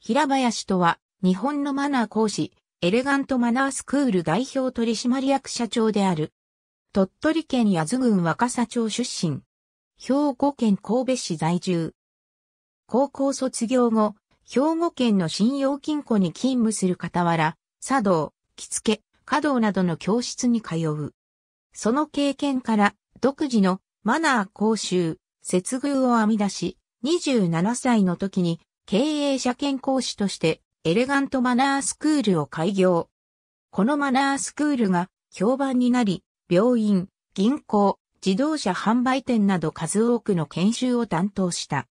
平林とは、日本のマナー講師、エレガントマナースクール代表取締役社長である。鳥取県八津郡若狭町出身。兵庫県神戸市在住。高校卒業後、兵庫県の信用金庫に勤務する傍ら、茶道、着付け、華道などの教室に通う。その経験から、独自のマナー講習、接遇を編み出し、27歳の時に経営者兼講師として、エレガントマナースクールを開業。このマナースクールが評判になり、病院、銀行、自動車販売店など数多くの研修を担当した。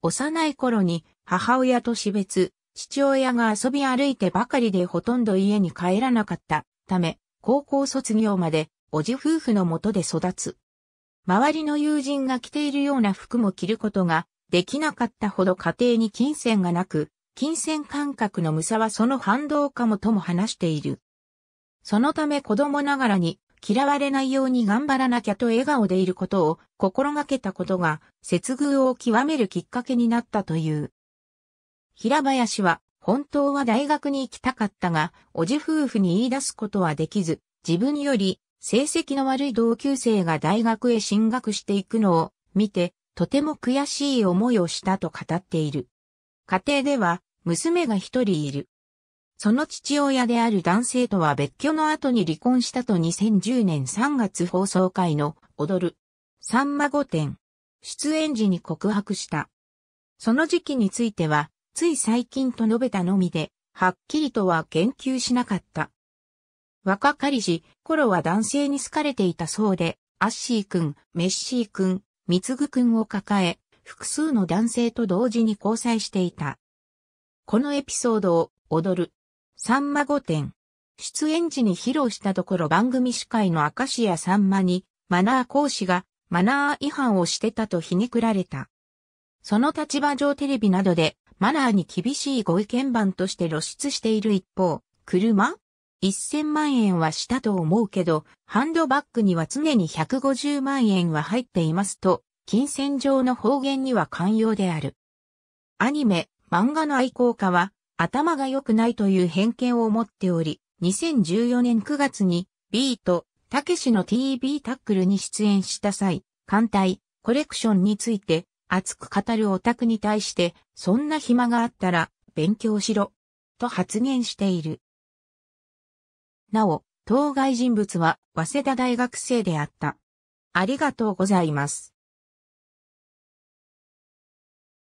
幼い頃に母親と死別、父親が遊び歩いてばかりでほとんど家に帰らなかったため、高校卒業まで、おじ夫婦のもとで育つ。周りの友人が着ているような服も着ることができなかったほど家庭に金銭がなく、金銭感覚の無差はその反動かもとも話している。そのため子供ながらに嫌われないように頑張らなきゃと笑顔でいることを心がけたことが、接遇を極めるきっかけになったという。平林は、本当は大学に行きたかったが、おじ夫婦に言い出すことはできず、自分より成績の悪い同級生が大学へ進学していくのを見て、とても悔しい思いをしたと語っている。家庭では、娘が一人いる。その父親である男性とは別居の後に離婚したと2010年3月放送会の踊る。さんま御殿。出演時に告白した。その時期については、つい最近と述べたのみで、はっきりとは言及しなかった。若かりし、頃は男性に好かれていたそうで、アッシーくん、メッシーくん、貢くんを抱え、複数の男性と同時に交際していた。このエピソードを、踊る。さんま御殿。出演時に披露したところ番組司会の明石家さんまに、マナー講師が、マナー違反をしてたと皮肉られた。その立場上テレビなどで、マナーに厳しいご意見番として露出している一方、車1000万円はしたと思うけど、ハンドバッグには常に150万円は入っていますと、金銭上の方言には寛容である。アニメ、漫画の愛好家は、頭が良くないという偏見を持っており、2014年9月に、ビート、たけしの TV タックルに出演した際、艦隊、コレクションについて、熱く語るオタクに対して、そんな暇があったら、勉強しろ、と発言している。なお、当該人物は早稲田大学生であった。ありがとうございます。